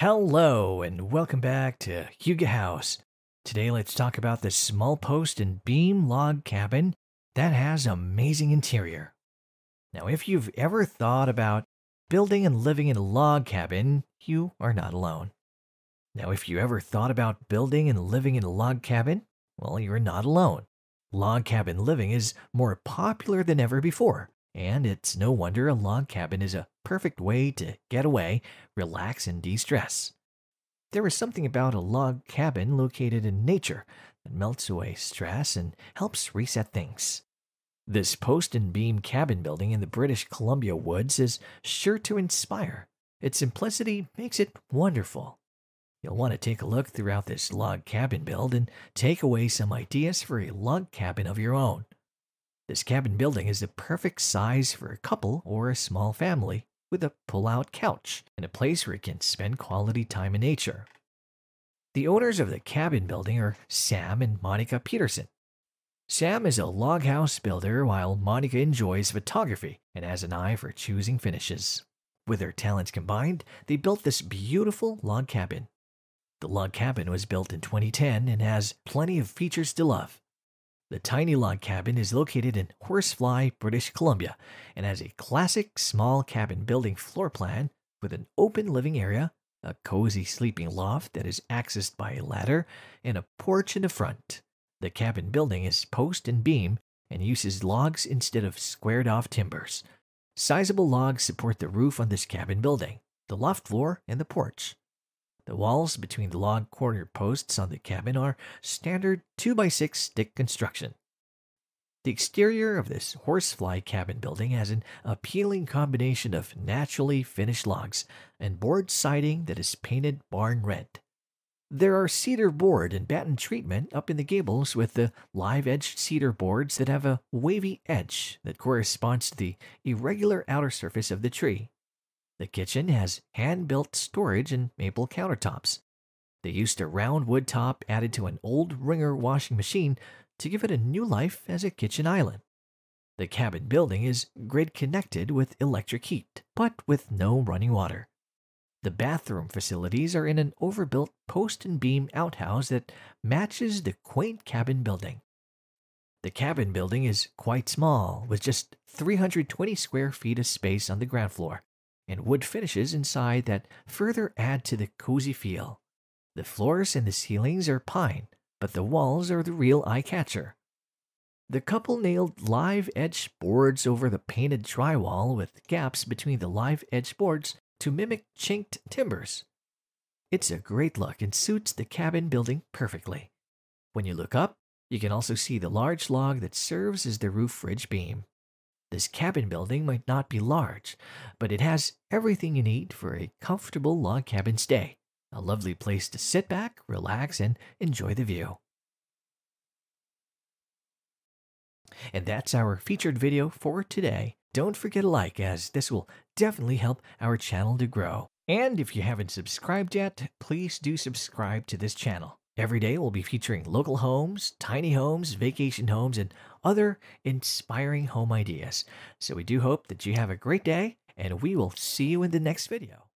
Hello, and welcome back to Huga House. Today, let's talk about this small post and beam log cabin that has amazing interior. Now, if you've ever thought about building and living in a log cabin, you are not alone. Now, if you ever thought about building and living in a log cabin, well, you're not alone. Log cabin living is more popular than ever before. And it's no wonder a log cabin is a perfect way to get away, relax, and de stress. There is something about a log cabin located in nature that melts away stress and helps reset things. This post and beam cabin building in the British Columbia woods is sure to inspire. Its simplicity makes it wonderful. You'll want to take a look throughout this log cabin build and take away some ideas for a log cabin of your own. This cabin building is the perfect size for a couple or a small family with a pull-out couch and a place where you can spend quality time in nature. The owners of the cabin building are Sam and Monica Peterson. Sam is a log house builder while Monica enjoys photography and has an eye for choosing finishes. With their talents combined, they built this beautiful log cabin. The log cabin was built in 2010 and has plenty of features to love, the tiny log cabin is located in Horsefly, British Columbia, and has a classic small cabin building floor plan with an open living area, a cozy sleeping loft that is accessed by a ladder, and a porch in the front. The cabin building is post and beam and uses logs instead of squared off timbers. Sizable logs support the roof on this cabin building, the loft floor, and the porch. The walls between the log corner posts on the cabin are standard 2x6 stick construction. The exterior of this horsefly cabin building has an appealing combination of naturally finished logs and board siding that is painted barn red. There are cedar board and batten treatment up in the gables with the live edged cedar boards that have a wavy edge that corresponds to the irregular outer surface of the tree. The kitchen has hand-built storage and maple countertops. They used a round wood top added to an old wringer washing machine to give it a new life as a kitchen island. The cabin building is grid-connected with electric heat, but with no running water. The bathroom facilities are in an overbuilt post and beam outhouse that matches the quaint cabin building. The cabin building is quite small, with just 320 square feet of space on the ground floor and wood finishes inside that further add to the cozy feel. The floors and the ceilings are pine, but the walls are the real eye catcher. The couple nailed live edge boards over the painted drywall with gaps between the live edge boards to mimic chinked timbers. It's a great look and suits the cabin building perfectly. When you look up, you can also see the large log that serves as the roof ridge beam. This cabin building might not be large, but it has everything you need for a comfortable log cabin stay. A lovely place to sit back, relax, and enjoy the view. And that's our featured video for today. Don't forget to like as this will definitely help our channel to grow. And if you haven't subscribed yet, please do subscribe to this channel. Every day we'll be featuring local homes, tiny homes, vacation homes, and other inspiring home ideas. So we do hope that you have a great day, and we will see you in the next video.